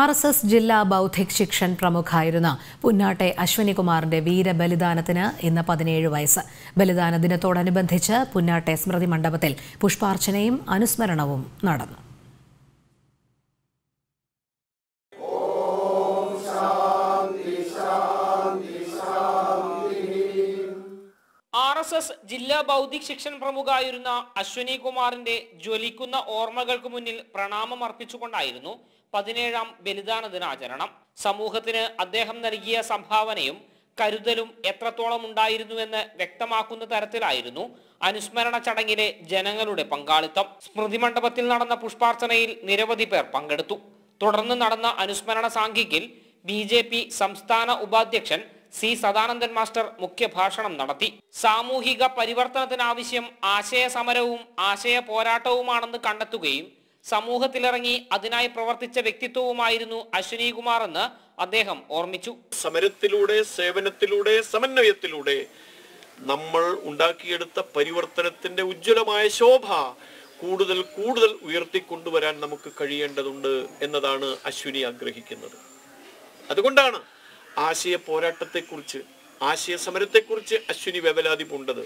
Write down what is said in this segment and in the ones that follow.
R S S ജില്ലാ ബൗദ്ധിക് ശിക്ഷൻ പ്രമുഖായിരുന്ന പുന്നാട്ടെ അശ്വനികുമാറിന്റെ വീരബലിദാനത്തിന് ഇന്ന് പതിനേഴ് വയസ്സ് ബലിദാന ദിനത്തോടനുബന്ധിച്ച് പുന്നാട്ടെ സ്മൃതി മണ്ഡപത്തിൽ പുഷ്പാർച്ചനയും അനുസ്മരണവും നടന്നു ആർ എസ് എസ് ജില്ലാ ബൗദ്ധിക് ശിക്ഷൻ പ്രമുഖായിരുന്ന അശ്വനി കുമാറിന്റെ ജ്വലിക്കുന്ന ഓർമ്മകൾക്ക് മുന്നിൽ പ്രണാമം അർപ്പിച്ചുകൊണ്ടായിരുന്നു പതിനേഴാം ബലിദാന ദിനാചരണം സമൂഹത്തിന് അദ്ദേഹം നൽകിയ സംഭാവനയും കരുതലും എത്രത്തോളം ഉണ്ടായിരുന്നുവെന്ന് വ്യക്തമാക്കുന്ന തരത്തിലായിരുന്നു അനുസ്മരണ ചടങ്ങിലെ ജനങ്ങളുടെ പങ്കാളിത്തം സ്മൃതി മണ്ഡപത്തിൽ നടന്ന പുഷ്പാർച്ചനയിൽ നിരവധി പേർ പങ്കെടുത്തു തുടർന്ന് നടന്ന അനുസ്മരണ സാംഘികിൽ ബി സംസ്ഥാന ഉപാധ്യക്ഷൻ സി സദാനന്ദൻ മാസ്റ്റർ മുഖ്യഭാഷണം നടത്തി സാമൂഹിക പരിവർത്തനത്തിനാവശ്യം ആശയ സമരവും ആശയ പോരാട്ടവുമാണെന്ന് കണ്ടെത്തുകയും സമൂഹത്തിലിറങ്ങി അതിനായി പ്രവർത്തിച്ച വ്യക്തിത്വവുമായിരുന്നു അശ്വിനി കുമാർ എന്ന് അദ്ദേഹം ഓർമ്മിച്ചു സമരത്തിലൂടെ സേവനത്തിലൂടെ സമന്വയത്തിലൂടെ നമ്മൾ ഉണ്ടാക്കിയെടുത്ത പരിവർത്തനത്തിന്റെ ഉജ്ജ്വലമായ ശോഭ കൂടുതൽ കൂടുതൽ ഉയർത്തിക്കൊണ്ടുവരാൻ നമുക്ക് കഴിയേണ്ടതുണ്ട് എന്നതാണ് അശ്വിനി ആഗ്രഹിക്കുന്നത് അതുകൊണ്ടാണ് ആശയ പോരാട്ടത്തെക്കുറിച്ച് ആശയ സമരത്തെക്കുറിച്ച് അശ്വിനി വേവലാതി പൂണ്ടത്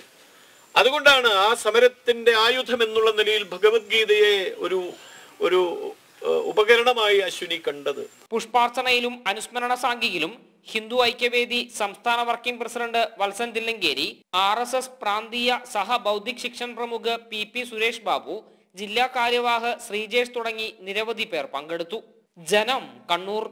അതുകൊണ്ടാണ് ആ സമരത്തിന്റെ ആയുധം എന്നുള്ള നിലയിൽ ഭഗവത്ഗീതയെ ഒരു ഒരു ഉപകരണമായി അശ്വിനി കണ്ടത് പുഷ്പാർച്ചനയിലും അനുസ്മരണ സാങ്കിയിലും ഹിന്ദു ഐക്യവേദി സംസ്ഥാന working president Valsan Thillankeri R S S പ്രാന്തീയ സഹ ബൗദ്ധിക് ശിക്ഷൺ പ്രമുഖ് പി പി സുരേഷ് ബാബു ജില്ലാ കാര്യവാഹ ശ്രീജേഷ് തുടങ്ങി നിരവധി പേർ പങ്കെടുത്തു ജനം കണ്ണൂർ